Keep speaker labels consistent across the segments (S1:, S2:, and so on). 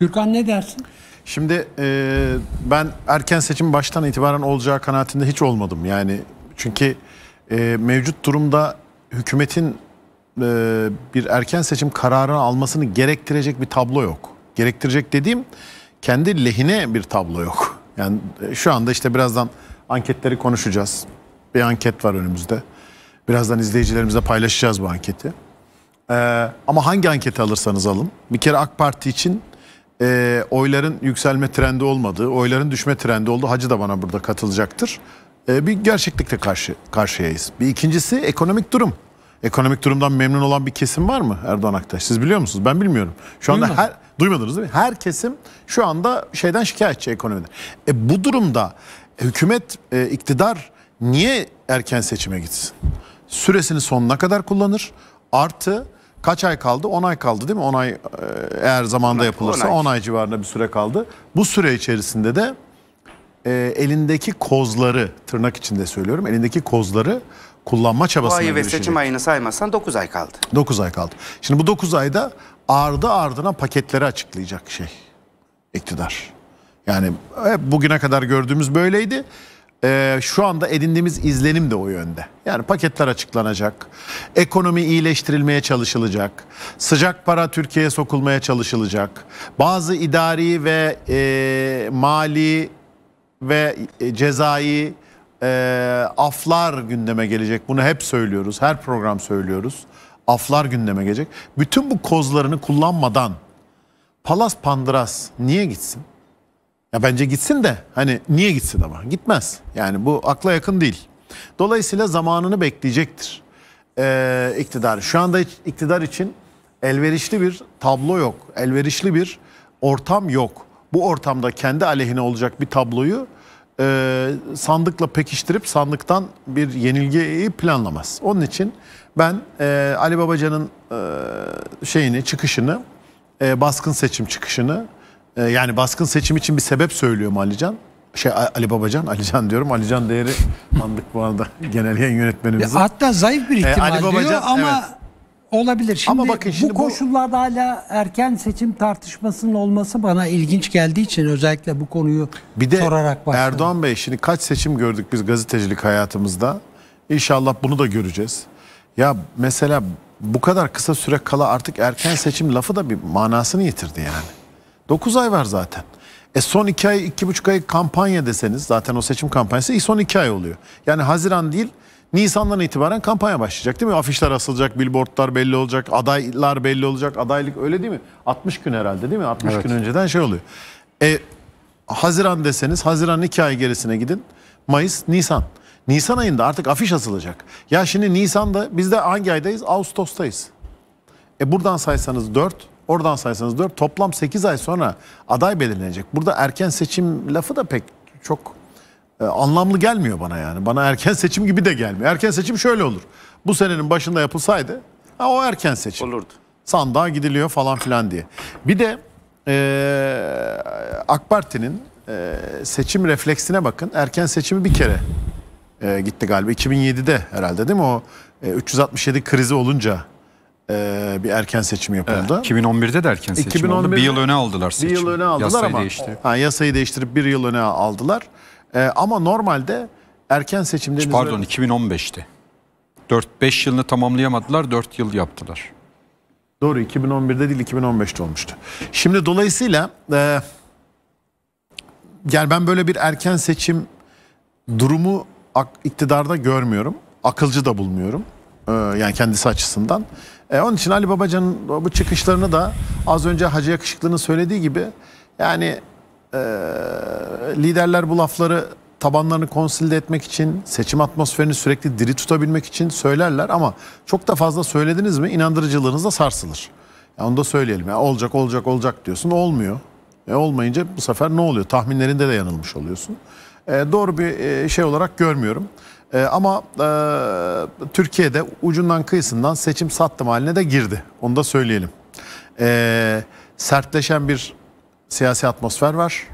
S1: Gürkan ne dersin? Şimdi e, ben erken seçim baştan itibaren olacağı kanaatinde hiç olmadım. Yani çünkü e, mevcut durumda hükümetin e, bir erken seçim kararını almasını gerektirecek bir tablo yok. Gerektirecek dediğim kendi lehine bir tablo yok. Yani e, şu anda işte birazdan anketleri konuşacağız. Bir anket var önümüzde. Birazdan izleyicilerimizle paylaşacağız bu anketi. E, ama hangi anketi alırsanız alın. Bir kere AK Parti için e, oyların yükselme trendi olmadığı, oyların düşme trendi oldu. Hacı da bana burada katılacaktır. E, bir gerçeklikle karşı karşıyayız. Bir ikincisi ekonomik durum. Ekonomik durumdan memnun olan bir kesim var mı Erdoğan Aktaş? Siz biliyor musunuz? Ben bilmiyorum. Şu anda her duymadınız değil mi? Her kesim şu anda şeyden şikayetçi ekonomiden. E, bu durumda hükümet, e, iktidar niye erken seçime gitsin? Süresini sonuna kadar kullanır. Artı Kaç ay kaldı? 10 ay kaldı değil mi? 10 ay e, eğer zamanda ay, yapılırsa 10 ay. ay civarında bir süre kaldı. Bu süre içerisinde de e, elindeki kozları tırnak içinde söylüyorum. Elindeki kozları kullanma çabasına girişecek. Bu ayı ve seçim
S2: ayını saymazsan
S1: 9 ay kaldı. 9 ay kaldı. Şimdi bu 9 ayda ardı ardına paketleri açıklayacak şey iktidar. Yani e, bugüne kadar gördüğümüz böyleydi e, şu anda edindiğimiz izlenim de o yönde. Yani paketler açıklanacak, ekonomi iyileştirilmeye çalışılacak, sıcak para Türkiye'ye sokulmaya çalışılacak, bazı idari ve e, mali ve e, cezai e, aflar gündeme gelecek. Bunu hep söylüyoruz, her program söylüyoruz. Aflar gündeme gelecek. Bütün bu kozlarını kullanmadan Palas Pandras niye gitsin? Ya bence gitsin de hani niye gitsin ama? Gitmez. Yani bu akla yakın değil. Dolayısıyla zamanını bekleyecektir ee, iktidar. Şu anda iktidar için elverişli bir tablo yok. Elverişli bir ortam yok. Bu ortamda kendi aleyhine olacak bir tabloyu e, sandıkla pekiştirip sandıktan bir yenilgiyi planlamaz. Onun için ben e, Ali Babacan'ın e, şeyini, çıkışını, e, baskın seçim çıkışını ee, yani baskın seçim için bir sebep söylüyor mu Alican? Şey Ali Babacan, Alican diyorum. Alican değeri andık bu arada genel yayın yönetmenimizi. Hatta zayıf bir ihtimal ee, Ali Babacan, diyor ama evet.
S2: olabilir. Şimdi, ama bakın şimdi bu koşullarda bu... hala erken seçim tartışmasının
S1: olması bana ilginç geldiği için özellikle bu konuyu bir de sorarak başladım. Erdoğan Bey şimdi kaç seçim gördük biz gazetecilik hayatımızda. İnşallah bunu da göreceğiz. Ya mesela bu kadar kısa süre kala artık erken seçim lafı da bir manasını yitirdi yani. 9 ay var zaten. E son 2 ay, 2,5 ay kampanya deseniz zaten o seçim kampanyası son 2 ay oluyor. Yani Haziran değil Nisan'dan itibaren kampanya başlayacak değil mi? Afişler asılacak, billboardlar belli olacak, adaylar belli olacak, adaylık öyle değil mi? 60 gün herhalde değil mi? 60 evet. gün önceden şey oluyor. E, Haziran deseniz Haziran 2 ay gerisine gidin. Mayıs, Nisan. Nisan ayında artık afiş asılacak. Ya şimdi Nisan'da biz de hangi aydayız? Ağustos'tayız. E buradan saysanız 4, Oradan saysanız 4. Toplam 8 ay sonra aday belirlenecek. Burada erken seçim lafı da pek çok e, anlamlı gelmiyor bana yani. Bana erken seçim gibi de gelmiyor. Erken seçim şöyle olur. Bu senenin başında yapılsaydı ha, o erken seçim. Olurdu. Sandığa gidiliyor falan filan diye. Bir de e, AK Parti'nin e, seçim refleksine bakın. Erken seçimi bir kere e, gitti galiba. 2007'de herhalde değil mi o e, 367 krizi olunca e, bir erken seçim yapıldı. Evet, 2011'de de erken seçim 2011'de, oldu. Bir yıl öne aldılar seçimi. Bir yıl öne aldılar yasayı ama değiştirip. Ha, yasayı değiştirip bir yıl öne aldılar. E, ama normalde erken seçimde... Pardon öyle... 2015'ti. 4-5 yılını tamamlayamadılar 4 yıl yaptılar. Doğru 2011'de değil 2015'te olmuştu. Şimdi dolayısıyla e, yani ben böyle bir erken seçim durumu iktidarda görmüyorum. Akılcı da bulmuyorum. E, yani kendisi açısından. Ee, onun için Ali Babacan'ın bu çıkışlarını da az önce Hacı Yakışıklı'nın söylediği gibi yani e, liderler bu lafları tabanlarını konsilde etmek için, seçim atmosferini sürekli diri tutabilmek için söylerler ama çok da fazla söylediniz mi inandırıcılığınız da sarsılır. Yani onu da söyleyelim. Yani olacak, olacak, olacak diyorsun. Olmuyor. E olmayınca bu sefer ne oluyor? Tahminlerinde de yanılmış oluyorsun. E, doğru bir e, şey olarak görmüyorum. E, ama e, Türkiye'de ucundan kıyısından seçim sattım haline de girdi. Onu da söyleyelim. E, sertleşen bir siyasi atmosfer var.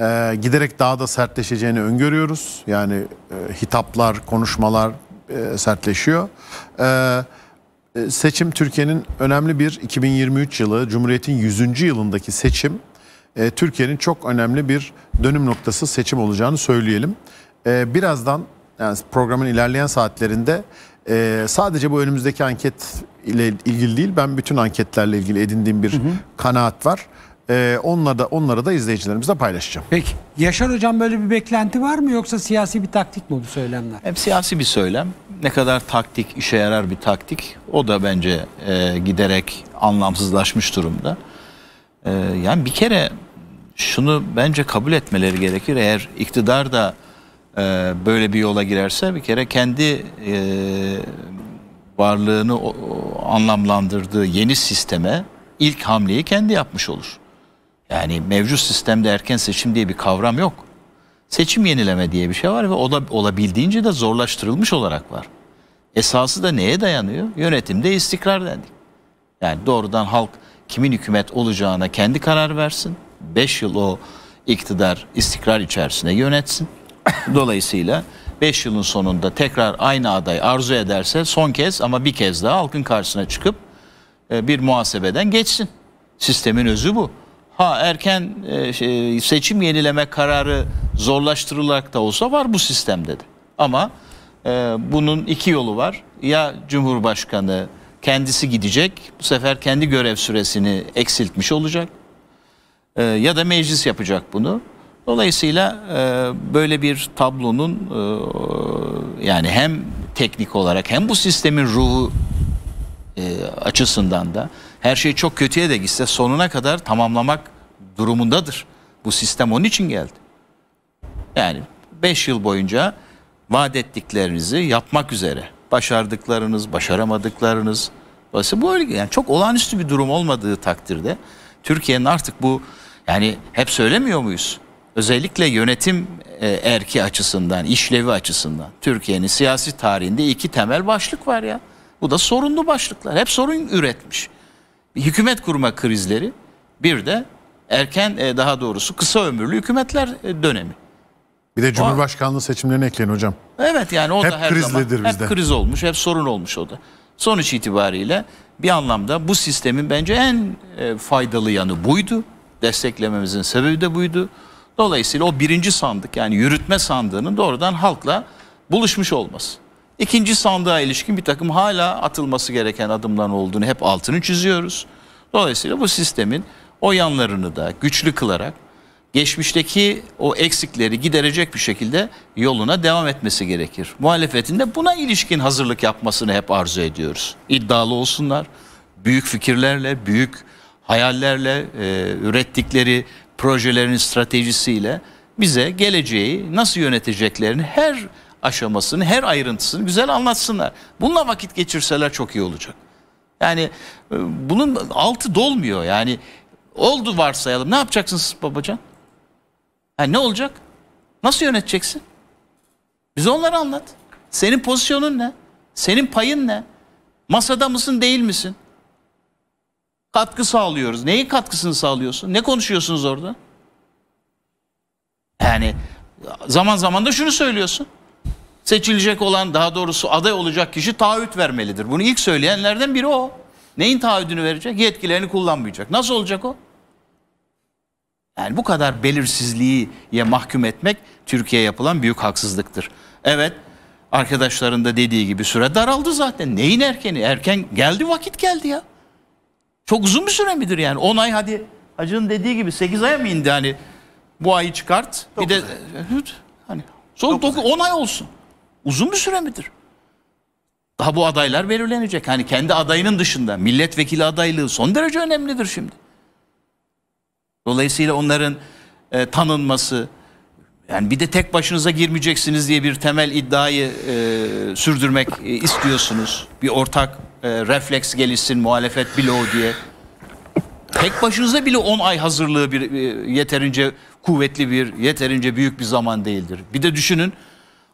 S1: E, giderek daha da sertleşeceğini öngörüyoruz. Yani e, hitaplar, konuşmalar e, sertleşiyor. E, seçim Türkiye'nin önemli bir 2023 yılı, Cumhuriyet'in 100. yılındaki seçim e, Türkiye'nin çok önemli bir dönüm noktası seçim olacağını söyleyelim. Birazdan yani programın ilerleyen saatlerinde e, sadece bu önümüzdeki anket ile ilgili değil ben bütün anketlerle ilgili edindiğim bir hı hı. kanaat var. Ee, onları da onları da izleyicilerimizle paylaşacağım. Peki. Yaşar hocam böyle bir beklenti var mı yoksa
S2: siyasi bir taktik mi oldu söylemler? Hep siyasi bir söylem. Ne kadar taktik işe yarar bir taktik o da bence e, giderek anlamsızlaşmış durumda. E, yani bir kere şunu bence kabul etmeleri gerekir eğer iktidar da e, böyle bir yola girerse bir kere kendi e, varlığını o, o, anlamlandırdığı yeni sisteme ilk hamleyi kendi yapmış olur. Yani mevcut sistemde erken seçim diye bir kavram yok. Seçim yenileme diye bir şey var ve ola, olabildiğince de zorlaştırılmış olarak var. Esası da neye dayanıyor? Yönetimde istikrar dendik. Yani doğrudan halk kimin hükümet olacağına kendi karar versin. 5 yıl o iktidar istikrar içerisinde yönetsin. Dolayısıyla 5 yılın sonunda tekrar aynı aday arzu ederse son kez ama bir kez daha halkın karşısına çıkıp e, bir muhasebeden geçsin. Sistemin özü bu. Ha erken e, şey, seçim yenileme kararı zorlaştırılarak da olsa var bu sistem dedi. Ama e, bunun iki yolu var. Ya Cumhurbaşkanı kendisi gidecek. Bu sefer kendi görev süresini eksiltmiş olacak. Ya da meclis yapacak bunu. Dolayısıyla e, böyle bir tablonun e, yani hem teknik olarak hem bu sistemin ruhu e, açısından da her şey çok kötüye de gitse sonuna kadar tamamlamak durumundadır. Bu sistem onun için geldi. Yani 5 yıl boyunca vaat ettiklerinizi yapmak üzere başardıklarınız, başaramadıklarınız. Dolayısıyla bu öyle yani çok olağanüstü bir durum olmadığı takdirde Türkiye'nin artık bu yani hep söylemiyor muyuz? özellikle yönetim e, erki açısından, işlevi açısından Türkiye'nin siyasi tarihinde iki temel başlık var ya. Bu da sorunlu başlıklar. Hep sorun üretmiş. Bir hükümet kurma krizleri, bir de erken e, daha doğrusu kısa ömürlü hükümetler e, dönemi.
S1: Bir de Cumhurbaşkanlığı seçimlerine ekleyin hocam.
S2: Evet yani o hep da her zaman bizde. hep kriz olmuş, hep sorun olmuş o da. Sonuç itibariyle bir anlamda bu sistemin bence en faydalı yanı buydu. Desteklememizin sebebi de buydu. Dolayısıyla o birinci sandık yani yürütme sandığının doğrudan halkla buluşmuş olması. İkinci sandığa ilişkin bir takım hala atılması gereken adımların olduğunu hep altını çiziyoruz. Dolayısıyla bu sistemin o yanlarını da güçlü kılarak geçmişteki o eksikleri giderecek bir şekilde yoluna devam etmesi gerekir. Muhalefetin de buna ilişkin hazırlık yapmasını hep arzu ediyoruz. İddialı olsunlar, büyük fikirlerle, büyük hayallerle e, ürettikleri Projelerinin stratejisiyle bize geleceği nasıl yöneteceklerini her aşamasını, her ayrıntısını güzel anlatsınlar. Bununla vakit geçirseler çok iyi olacak. Yani e, bunun altı dolmuyor. Yani oldu varsayalım. Ne yapacaksınız babacan? Yani ne olacak? Nasıl yöneteceksin? Bize onları anlat. Senin pozisyonun ne? Senin payın ne? Masada mısın değil misin? katkı sağlıyoruz. Neyin katkısını sağlıyorsun? Ne konuşuyorsunuz orada? Yani zaman zaman da şunu söylüyorsun. Seçilecek olan daha doğrusu aday olacak kişi taahhüt vermelidir. Bunu ilk söyleyenlerden biri o. Neyin taahhüdünü verecek? Yetkilerini kullanmayacak. Nasıl olacak o? Yani bu kadar belirsizliğe mahkum etmek Türkiye'ye yapılan büyük haksızlıktır. Evet arkadaşların da dediği gibi süre daraldı zaten. Neyin erkeni? Erken geldi vakit geldi ya. Çok uzun bir süre midir yani? 10 ay hadi hacının dediği gibi 8 aya mı indi hani bu ayı çıkart dokuz bir de hani son 10 ay olsun. Uzun bir süre midir? Daha bu adaylar belirlenecek. Hani kendi adayının dışında milletvekili adaylığı son derece önemlidir şimdi. Dolayısıyla onların e, tanınması yani bir de tek başınıza girmeyeceksiniz diye bir temel iddiayı e, sürdürmek e, istiyorsunuz. Bir ortak e, refleks gelişsin muhalefet bloğu diye. Tek başınıza bile 10 ay hazırlığı bir e, yeterince kuvvetli bir, yeterince büyük bir zaman değildir. Bir de düşünün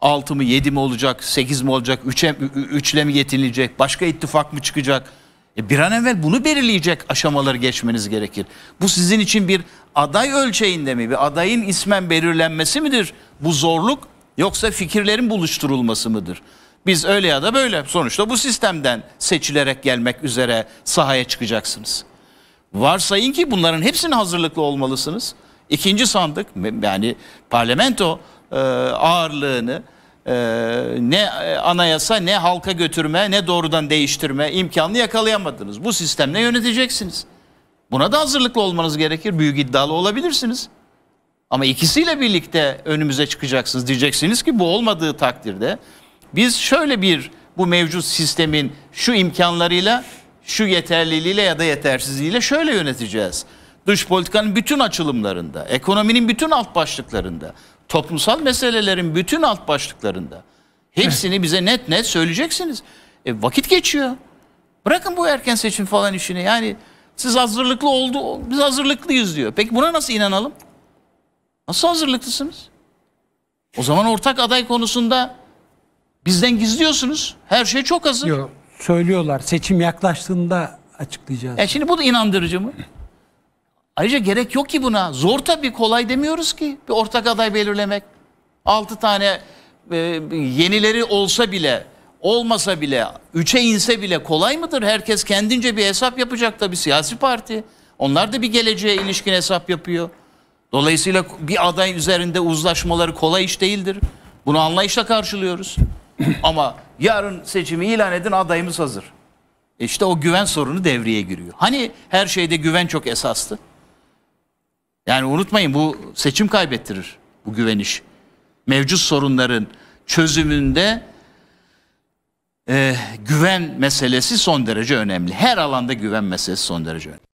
S2: 6 mı 7 mi olacak, 8 mi olacak, 3'e 3'le mi yetinilecek, başka ittifak mı çıkacak? E bir an evvel bunu belirleyecek aşamaları geçmeniz gerekir. Bu sizin için bir aday ölçeğinde mi, bir adayın ismen belirlenmesi midir bu zorluk yoksa fikirlerin buluşturulması mıdır? Biz öyle ya da böyle sonuçta bu sistemden seçilerek gelmek üzere sahaya çıkacaksınız. Varsayın ki bunların hepsini hazırlıklı olmalısınız. İkinci sandık yani parlamento e, ağırlığını e, ne e, anayasa ne halka götürme ne doğrudan değiştirme imkanını yakalayamadınız. Bu sistemle yöneteceksiniz. Buna da hazırlıklı olmanız gerekir. Büyük iddialı olabilirsiniz. Ama ikisiyle birlikte önümüze çıkacaksınız. Diyeceksiniz ki bu olmadığı takdirde biz şöyle bir bu mevcut sistemin şu imkanlarıyla, şu yeterliliğiyle ya da yetersizliğiyle şöyle yöneteceğiz. Dış politikanın bütün açılımlarında, ekonominin bütün alt başlıklarında, toplumsal meselelerin bütün alt başlıklarında hepsini bize net net söyleyeceksiniz. E, vakit geçiyor. Bırakın bu erken seçim falan işini. Yani siz hazırlıklı oldu, biz hazırlıklıyız diyor. Peki buna nasıl inanalım? Nasıl hazırlıklısınız? O zaman ortak aday konusunda Bizden gizliyorsunuz. Her şey çok hazır. Yok, söylüyorlar. Seçim yaklaştığında açıklayacağız. E şimdi bu da inandırıcı mı? Ayrıca gerek yok ki buna. Zor tabii kolay demiyoruz ki. Bir ortak aday belirlemek. Altı tane e, yenileri olsa bile, olmasa bile, üçe inse bile kolay mıdır? Herkes kendince bir hesap yapacak tabii siyasi parti. Onlar da bir geleceğe ilişkin hesap yapıyor. Dolayısıyla bir aday üzerinde uzlaşmaları kolay iş değildir. Bunu anlayışla karşılıyoruz. Ama yarın seçimi ilan edin adayımız hazır. E işte o güven sorunu devreye giriyor. Hani her şeyde güven çok esastı? Yani unutmayın bu seçim kaybettirir bu güveniş Mevcut sorunların çözümünde e, güven meselesi son derece önemli. Her alanda güven meselesi son derece önemli.